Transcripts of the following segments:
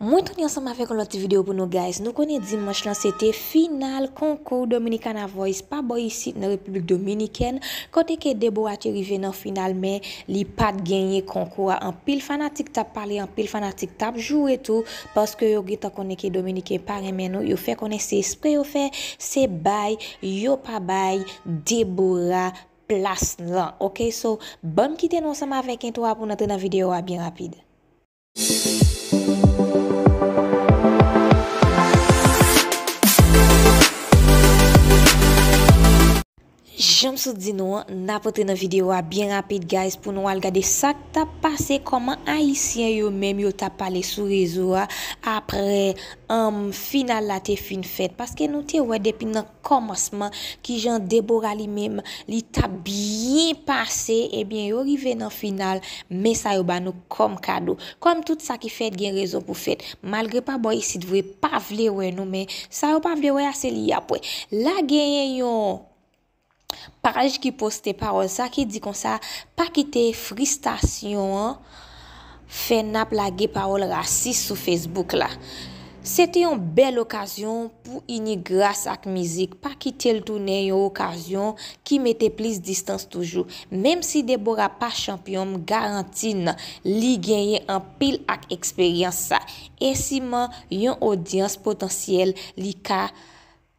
Mwen toni ansama fe kon loti video pou nou guys. Nou konen dimanche lan sete final konkou Dominicana Voice. Pa boy isi nan Republik Dominikene. Kote ke Debora te rive nan final men. Li pat genye konkou a an pil fanatik tap pale, an pil fanatik tap jou etou. Paske yo gri ta konen ke Dominikene pare men nou. Yo fe konen se espre, yo fe se bay, yo pa bay. Debora plas nan. Ok so, ban mkite nou ansama avek entou a pou natre nan video a bin rapide. Jansou di nou an, napote nan videwa Bien rapid guys, pou nou al gade Sa ki ta pase, koman aisyen Yo menm yo ta pale sou rezo Apre um, Final la te fin fet Paske nou te we depi nan komasman Ki jan debora li menm Li ta bien pase Ebyen yo rive nan final Men sa yo banou kom kado Kom tout sa ki fet gen rezo pou fet Malgre pa boy si dvwe pa vle we nou men Sa yo pa vle we ase li yapwe La genye yo Paraj ki poste parol sa, ki di kon sa, pa ki te fristasyon fe na plage parol rasis sou Facebook la. Se te yon bel okasyon pou ini gras ak mizik, pa ki tel toune yon okasyon ki mete plis distans toujou. Mem si Deborah pa champyon, m garantine li genye an pil ak eksperyans sa. Ensi man, yon odyans potansyel li ka...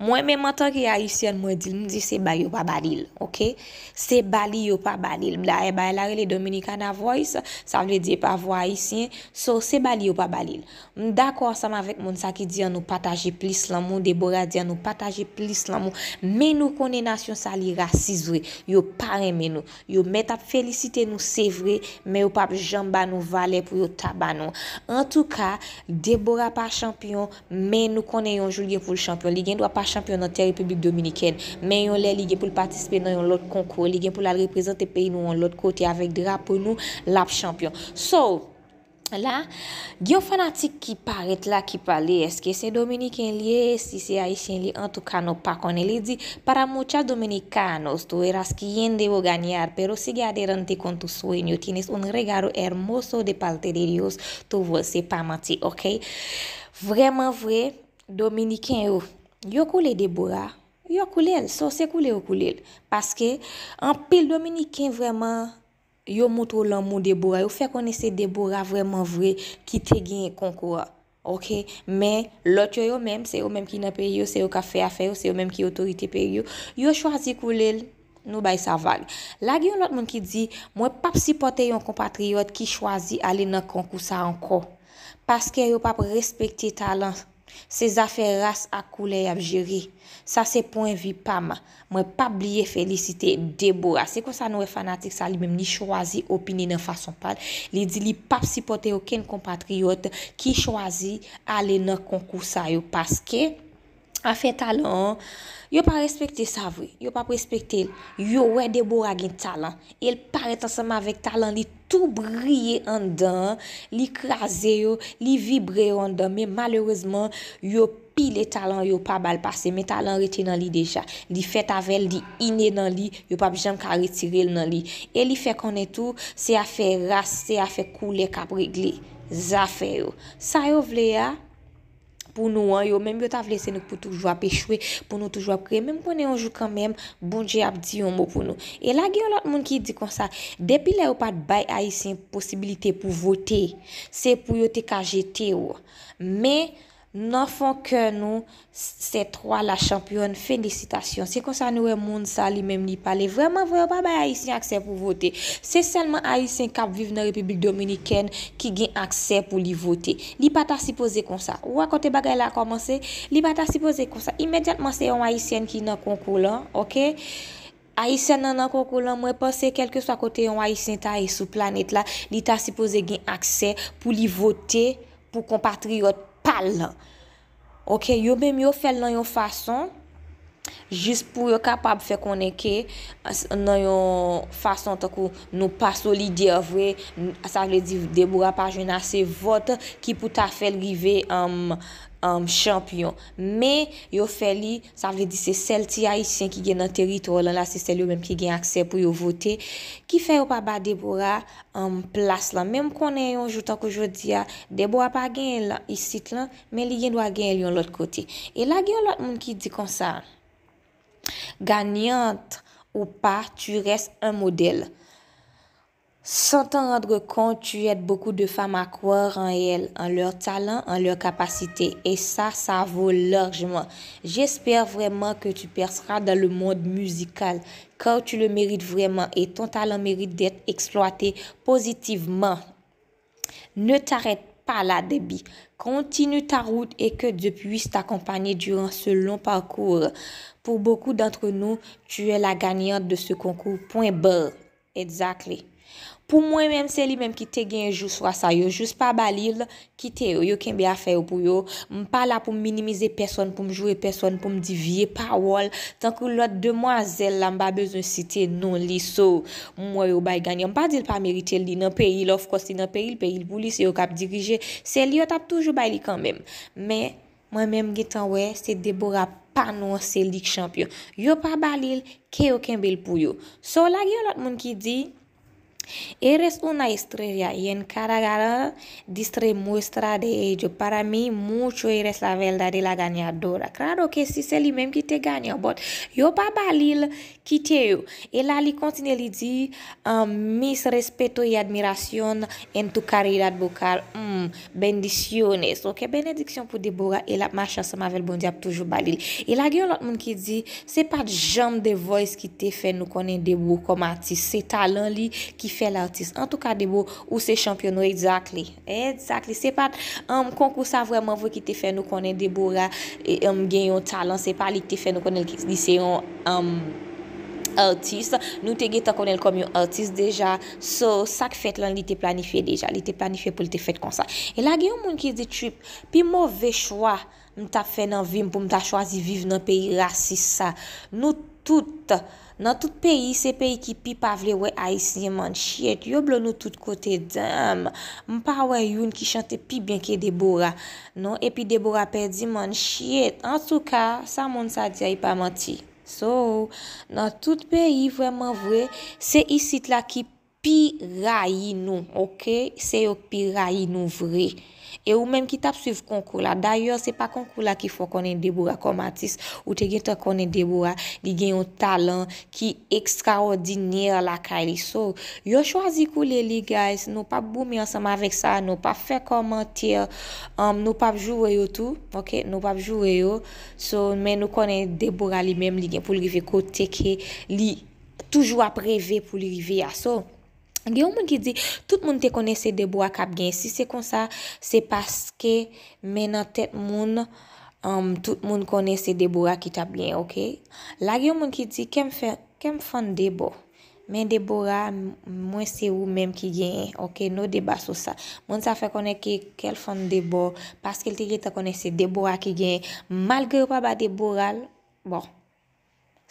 Mwen menmantan ki ayisyen mwen di Mwen di sebali ou pa balil Sebali ou pa balil Mla e baylari e le dominikan avoy sa Sa vle di e pa avoy ayisyen So sebali ou pa balil Mdakor sa m avèk moun sa ki di an nou pataje plis lan moun Debora di an nou pataje plis lan moun Men nou kone nasyon sa li raciz vre Yo pare men nou Yo met ap felicite nou se vre Men yo pap jamba nou vale pou yo taba nou En tou ka Debora pa champyon Men nou kone yon julge pou l champyon ligendo a pa champyon nante republik Dominiken. Men yon lè ligè pou l'patispe nan yon lot konkou, ligè pou lè reprezentè pe inou yon lot koti avèk dra pou nou lap champyon. So, la, gyo fanatik ki paret la ki pale, eske se Dominiken liye, si se Aishen liye, an tou kano pa kon elè di, para moucha Dominikanos, tou eras ki yende yo ganyar, pero se gade rente kontou sou enyo, tines un regaro ermoso de palte de liyo, tou vwese pamati, ok? Vreman vwe, Dominiken yo, Yo koule Débora, yo koule el, so se koule yo koule el. Paske, an pil dominikin vreman, yo moutro lan mou Débora. Yo fè konese Débora vreman vre, ki te genye konkoua. Ok, men, lot yo yo men, se yo men ki ne pe yo, se yo ka fe afe yo, se yo men ki otorite pe yo. Yo chwazi koule el, nou bay sa vage. La gen yon lot men ki di, mwen pap sipote yon kompatriot ki chwazi ale nan konkou sa anko. Paske, yo pap respekte talant. Se zafè rase akoule yav jiri. Sa se pou envi pa ma. Mwen pa blye felicite Deborah. Se kon sa nouwe fanatik sa li mèm ni chwazi opini nan fason pal. Li di li pap sipote yo ken kompatriyot ki chwazi ale nan konkousa yo. Paske... A fe talan, yo pa respekte sa vre. Yo pa respekte, yo wè debor agen talan. El pare tan seman avèk talan li tou brye an dan, li krasè yo, li vibre yo an dan. Men malèrezman, yo pile talan, yo pa balpase. Men talan rete nan li deja. Li fet avèl, li ine nan li, yo pa bijam ka retirel nan li. El li fe konè tou, se a fe rase, se a fe koule, ka pregle. Za fe yo. Sa yo vle ya? pou nou an yo, menm yo ta vlesen nou pou toujwa pe chwe, pou nou toujwa pe kre, menm pou ne yon jou kan menm, bonje ap diyon mou pou nou. E la gen yon lot moun ki di kon sa, depi la yo pat bay ay sin posibilite pou vote, se pou yo te kajete yo. Menm, nan fon ke nou se 3 la champion, felicitasyon. Se konsan nouwe moun sa li mem li pale, vreman vreman ba ba Aisyen akse pou vote. Se selman Aisyen kap vive nan Republik Dominiken ki gen akse pou li vote. Li pa ta sipoze konsa. Ou akote bagay la komanse, li pa ta sipoze konsa. Imediatman se yon Aisyen ki nan konkou lan, ok? Aisyen nan nan konkou lan, mwen pense kelke so akote yon Aisyen ta e sou planet la, li ta sipoze gen akse pou li vote, pou kompatriote, Pal la. Ok, yo bem yo fel nan yo fason. Jist pou yo kapab fè konenke nan yon fason tako nou pasolidye avwe. Sa vle di Débora pa jwena se vot ki pou ta fè lrive champion. Me yo fè li, sa vle di se sel ti a isyen ki gen nan teritor lan la, se sel yo menm ki gen akse pou yo voti. Ki fè yo pa ba Débora plas lan. Mem konen yo jou tako jwè di ya, Débora pa gen yon isit lan, men li gen wak gen yon lot kote. E la gen yon lot moun ki di konsa. Gagnante ou pas, tu restes un modèle. Sans t'en rendre compte, tu aides beaucoup de femmes à croire en elles, en leur talent, en leur capacité. Et ça, ça vaut largement. J'espère vraiment que tu perceras dans le monde musical, quand tu le mérites vraiment et ton talent mérite d'être exploité positivement. Ne t'arrête pas la débit. Continue ta route et que Dieu puisse t'accompagner durant ce long parcours. Pour beaucoup d'entre nous, tu es la gagnante de ce concours. Point barre. Exactly. pou mwen men se li menm ki te genjou swa sa yo, jous pa balil ki te yo, yo kenbe afe yo pou yo mpa la pou minimize peson, pou mjou e peson pou mdivye, pa wol tankou lot de mwazel la mba bezon site non li, sou mwen yo bay ganyan, mpa dil pa merite li nan peyi, lof kosti nan peyi, peyi pou li se yo kap dirije, se li yo tap toujou bay li kanmen, men mwen menm getan we, se debora panon se lik champion, yo pa balil ke yo kenbel pou yo sou la yo lot moun ki di E res un a estre ya Yen kara gara distre Mwestra de e djo Para mi mwcho e res la vel da de la ganyadora Krado ke si se li menm ki te ganyan Yo pa balil Kitye yo E la li kontine li di um, Mis respeto e admirasyon En tou karirat bo kar Bendisyon E la ma chansa ma vel bondi ap toujou balil E la gyo lot moun ki di Se pa jom de voice ki te fe nou konen debou Komati se talan li ki fè l'artiste. En tout ka, debò, ou se chanpionou exakli. Exakli. Se pat konkou sa vwèman vwè ki te fè nou konen debò ra, um, gen yon talan. Se pat li te fè nou konen ki se yon artiste. Nou te gen ta konen kom yon artiste deja. So, sak fèt lan li te planifiye deja. Li te planifiye pou li te fèt konsa. E la gen yon moun ki de tchip pi mwove chwa nou ta fè nan vim pou nou ta chwazi viv nan peyi rasis sa. Nou tout ta Nan tout peyi, se peyi ki pi pa vle wè a isye, man, chiet, yo blo nou tout kote, dam, mpa wè yon ki chante pi ben ke Debora, non, epi Debora perdi, man, chiet, an sou ka, sa moun sa di a yi pa manti. So, nan tout peyi, vreman vre, se isit la ki pi rayi nou, ok, se yo pi rayi nou vre. E ou menm ki tap suif konkou la. Dayor, se pa konkou la ki fò konen Debora komatis. Ou te gen ton konen Debora, li gen yon talan ki ekstraordinier la kari. So, yon chwazi koule li, guys. Nou pa boumi ansama avek sa. Nou pa fè komantir. Um, nou pa jouwe yo tou. Ok, nou pa jouwe yo. So, men nou konen Debora li menm li gen pou li vive koteke. Li toujwa preve pou li vive yaso. Gè ou moun ki di, tout moun te kone se debora kap gen. Si se kon sa, se paske men an tet moun, um, tout moun kone se debora ki tap gen, ok? La gè ou moun ki di, kem fande debor? Men debora mwen se ou menm ki gen, ok? Nou deba sou sa. Moun sa fè kone ke kel fande debor, paske ltege te kone se debora ki gen, malge ou pa ba deboral, bon.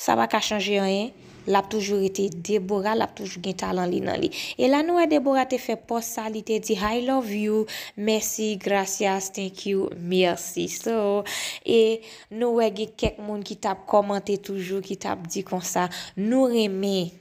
Saba ka chanje yon yon? Lap toujou ete Deborah, lap toujou gen talan li nan li. E la nou e Deborah te fe pos sa li te di, I love you, merci, gracias, thank you, merci. So, e nou e gen kek moun ki tap komante toujou, ki tap di kon sa, nou reme.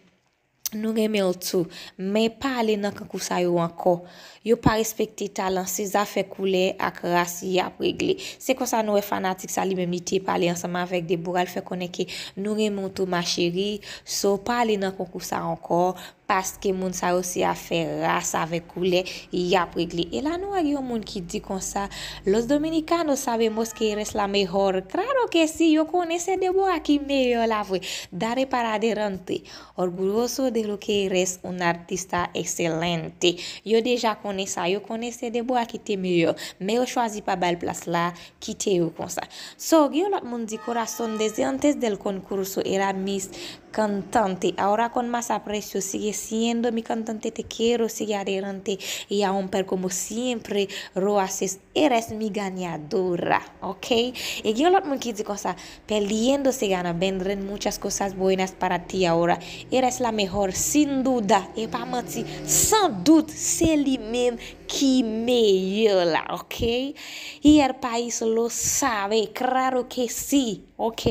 Nou reme ou tou. Men pa ale nan kankou sa yo anko. Yo pa respekti talan. Se za fe koule ak rasi ya pregle. Se konsa nou e fanatik sa li menmite. Pa ale ansama vek deboural. Fe koneke nou reme ou tou ma cheri. So pa ale nan kankou sa anko. Paske moun sa ou si a fe rasa ve koule. Ya pou igli. E la nou a gyo moun ki di konsa. Los dominikanos savemos ki eres la mehor. Traro ke si yo kone se debo a ki meyo la vwe. Dare para derante. Orguloso de lo ki eres un artista eselente. Yo deja kone sa. Yo kone se debo a ki te meyo. Me yo chwazi pa bel plas la. Ki te yo konsa. So gyo lak moun di korason. Deze antes del konkurso era mis kantante. Awa kon mas apresyo si gye. siendo mi cantante, te quiero seguir adelante y aún pero como siempre lo eres mi ganadora, ¿ok? Y yo lo que digo, peleando se gana, vendrán muchas cosas buenas para ti ahora, eres la mejor, sin duda, y para mí, sin duda, el mismo que me ¿ok? Y el país lo sabe, claro que sí, ¿ok?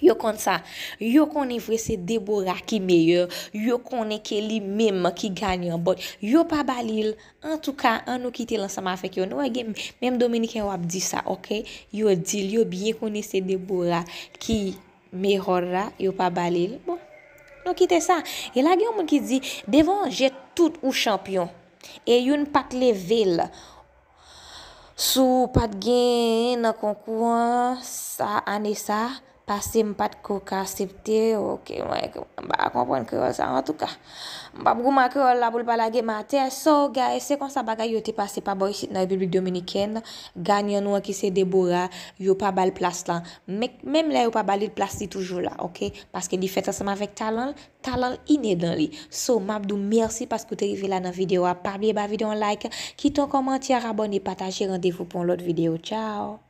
Yo kon sa, yo kon e vwese Deborah ki meyye, yo kon e ke li mem ki ganyan. Yo pa balil, an tou ka, an nou kite lansama afek yo. Nou e gen, menm Dominika wap di sa, ok? Yo dil, yo bie kone se Deborah ki meyhorra, yo pa balil. Bon, nou kite sa. E la gen ou mwen ki di, devan jete tout ou champion. E yon pat level, sou pat gen nan konkouan, sa an e sa... Pas sempat koka septe, ok, mwen akonpon krewa sa, an touka. Mpa brou makrewa, la boul pala ge maten. So, ga, ese kon sa bagay yo te pase pa boy sit nan republik dominiken. Ganyan wakise debora, yo pa bal plas lan. Mwen la yo pa balil plas li toujou la, ok. Paske di fet asema vek talan, talan inedan li. So, mabdou, mersi paskou te rive la nan videwa. Pabliye ba videon like, kiton komenti, a rabon, e pataje, randevou pon lot videyo. Ciao!